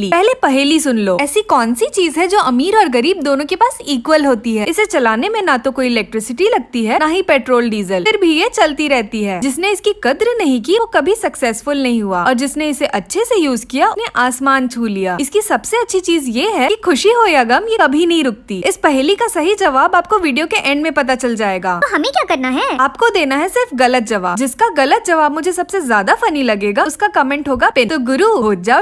ली पहले पहेली सुन लो ऐसी कौन सी चीज है जो अमीर और गरीब दोनों के पास इक्वल होती है इसे चलाने में ना तो कोई इलेक्ट्रिसिटी लगती है ना ही पेट्रोल डीजल फिर भी ये चलती रहती है जिसने इसकी कद्र नहीं की वो कभी सक्सेसफुल नहीं हुआ और जिसने इसे अच्छे से यूज किया उसने आसमान छू लिया इसकी सबसे अच्छी चीज ये है की खुशी हो या गम ये कभी नहीं रुकती इस पहेली का सही जवाब आपको वीडियो के एंड में पता चल जाएगा तो हमें क्या करना है आपको देना है सिर्फ गलत जवाब जिसका गलत जवाब मुझे सबसे ज्यादा फनी लगेगा उसका कमेंट होगा पे तो गुरु हो जाओ